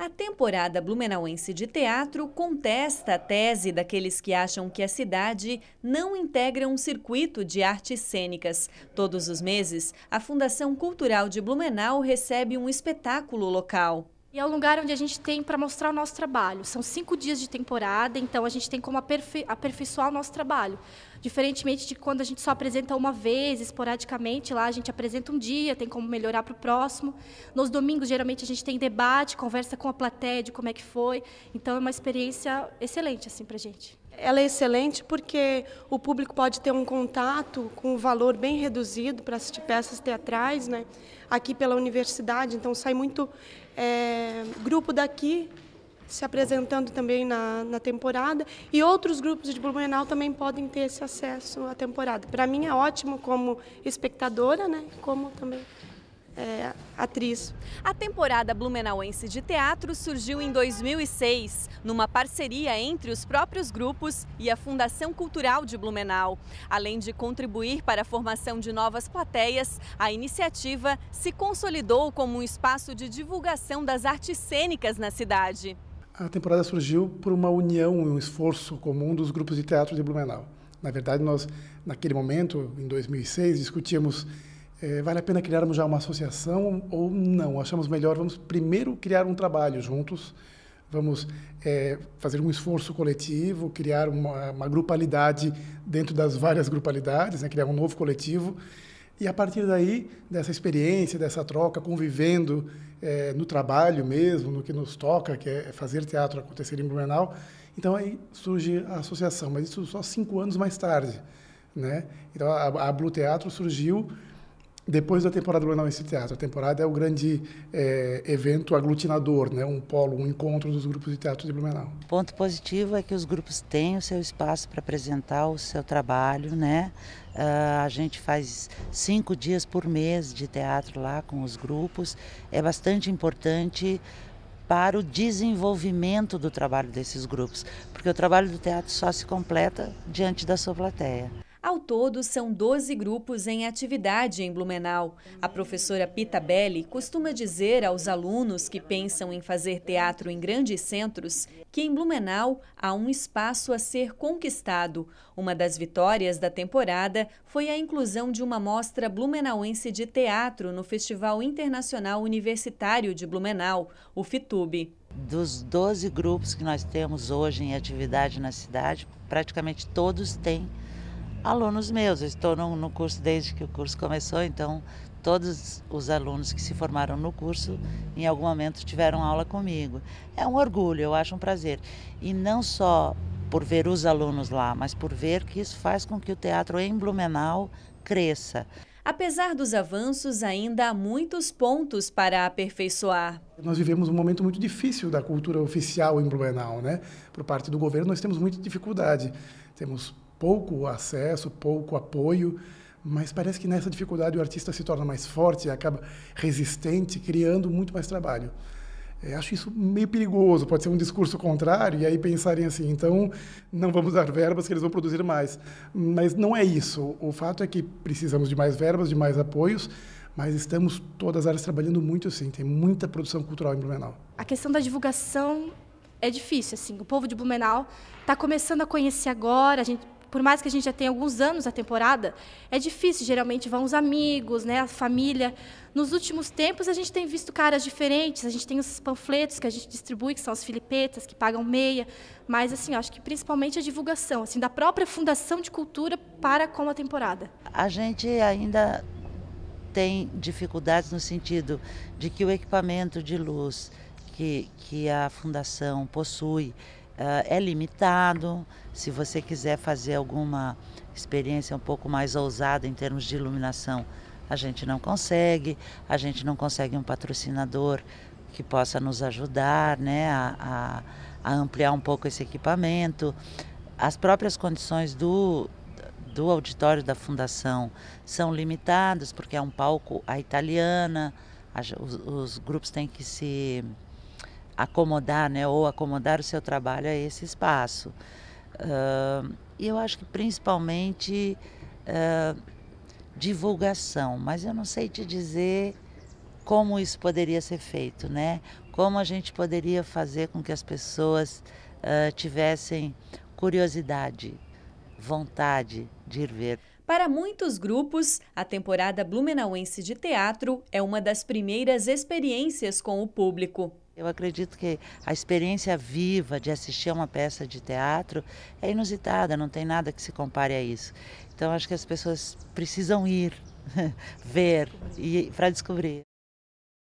A temporada blumenauense de teatro contesta a tese daqueles que acham que a cidade não integra um circuito de artes cênicas. Todos os meses, a Fundação Cultural de Blumenau recebe um espetáculo local. E é um lugar onde a gente tem para mostrar o nosso trabalho. São cinco dias de temporada, então a gente tem como aperfei aperfeiçoar o nosso trabalho. Diferentemente de quando a gente só apresenta uma vez, esporadicamente, lá a gente apresenta um dia, tem como melhorar para o próximo. Nos domingos, geralmente, a gente tem debate, conversa com a plateia de como é que foi. Então, é uma experiência excelente assim, para a gente ela é excelente porque o público pode ter um contato com um valor bem reduzido para assistir peças teatrais, né? Aqui pela universidade, então sai muito é, grupo daqui se apresentando também na, na temporada e outros grupos de Blumenau também podem ter esse acesso à temporada. Para mim é ótimo como espectadora, né? Como também é, atriz. A temporada blumenauense de teatro surgiu em 2006, numa parceria entre os próprios grupos e a Fundação Cultural de Blumenau. Além de contribuir para a formação de novas plateias, a iniciativa se consolidou como um espaço de divulgação das artes cênicas na cidade. A temporada surgiu por uma união e um esforço comum dos grupos de teatro de Blumenau. Na verdade, nós, naquele momento, em 2006, discutíamos é, vale a pena criarmos já uma associação ou não? Achamos melhor, vamos primeiro criar um trabalho juntos, vamos é, fazer um esforço coletivo, criar uma, uma grupalidade dentro das várias grupalidades, né? criar um novo coletivo. E a partir daí, dessa experiência, dessa troca, convivendo é, no trabalho mesmo, no que nos toca, que é fazer teatro acontecer em Blumenau, então aí surge a associação, mas isso só cinco anos mais tarde. Né? Então a, a Blue Teatro surgiu depois da temporada do Blumenau esse teatro. A temporada é o grande é, evento aglutinador, né? um polo, um encontro dos grupos de teatro de Blumenau. Ponto positivo é que os grupos têm o seu espaço para apresentar o seu trabalho, né? Uh, a gente faz cinco dias por mês de teatro lá com os grupos. É bastante importante para o desenvolvimento do trabalho desses grupos, porque o trabalho do teatro só se completa diante da sua plateia. Ao todo, são 12 grupos em atividade em Blumenau. A professora Pita Belli costuma dizer aos alunos que pensam em fazer teatro em grandes centros que em Blumenau há um espaço a ser conquistado. Uma das vitórias da temporada foi a inclusão de uma mostra blumenauense de teatro no Festival Internacional Universitário de Blumenau, o FITUB dos 12 grupos que nós temos hoje em atividade na cidade, praticamente todos têm alunos meus. Eu estou no, no, curso desde que o curso começou, então todos os alunos que se formaram no curso em algum momento tiveram aula comigo. É um orgulho, eu acho um prazer. E não só por ver os alunos lá, mas por ver que isso faz com que o teatro em Blumenau cresça. Apesar dos avanços, ainda há muitos pontos para aperfeiçoar. Nós vivemos um momento muito difícil da cultura oficial em Blumenau, né? Por parte do governo, nós temos muita dificuldade. Temos pouco acesso, pouco apoio, mas parece que nessa dificuldade o artista se torna mais forte, acaba resistente, criando muito mais trabalho. É, acho isso meio perigoso, pode ser um discurso contrário, e aí pensarem assim, então não vamos dar verbas que eles vão produzir mais. Mas não é isso. O fato é que precisamos de mais verbas, de mais apoios, mas estamos todas as áreas trabalhando muito sim, tem muita produção cultural em Blumenau. A questão da divulgação é difícil, assim, o povo de Blumenau está começando a conhecer agora, a gente por mais que a gente já tenha alguns anos a temporada, é difícil, geralmente vão os amigos, né, a família. Nos últimos tempos a gente tem visto caras diferentes, a gente tem os panfletos que a gente distribui, que são as filipetas, que pagam meia, mas assim, acho que principalmente a divulgação, assim, da própria Fundação de Cultura para com a temporada. A gente ainda tem dificuldades no sentido de que o equipamento de luz que, que a fundação possui ah, é limitado. Se você quiser fazer alguma experiência um pouco mais ousada em termos de iluminação, a gente não consegue, a gente não consegue um patrocinador que possa nos ajudar né, a, a, a ampliar um pouco esse equipamento. As próprias condições do, do auditório da fundação são limitadas, porque é um palco à italiana, os, os grupos têm que se acomodar, né, ou acomodar o seu trabalho a esse espaço. Uh, e eu acho que principalmente uh, divulgação, mas eu não sei te dizer como isso poderia ser feito, né? Como a gente poderia fazer com que as pessoas uh, tivessem curiosidade, vontade de ir ver. Para muitos grupos, a temporada blumenauense de teatro é uma das primeiras experiências com o público. Eu acredito que a experiência viva de assistir a uma peça de teatro é inusitada, não tem nada que se compare a isso. Então acho que as pessoas precisam ir, ver e para descobrir.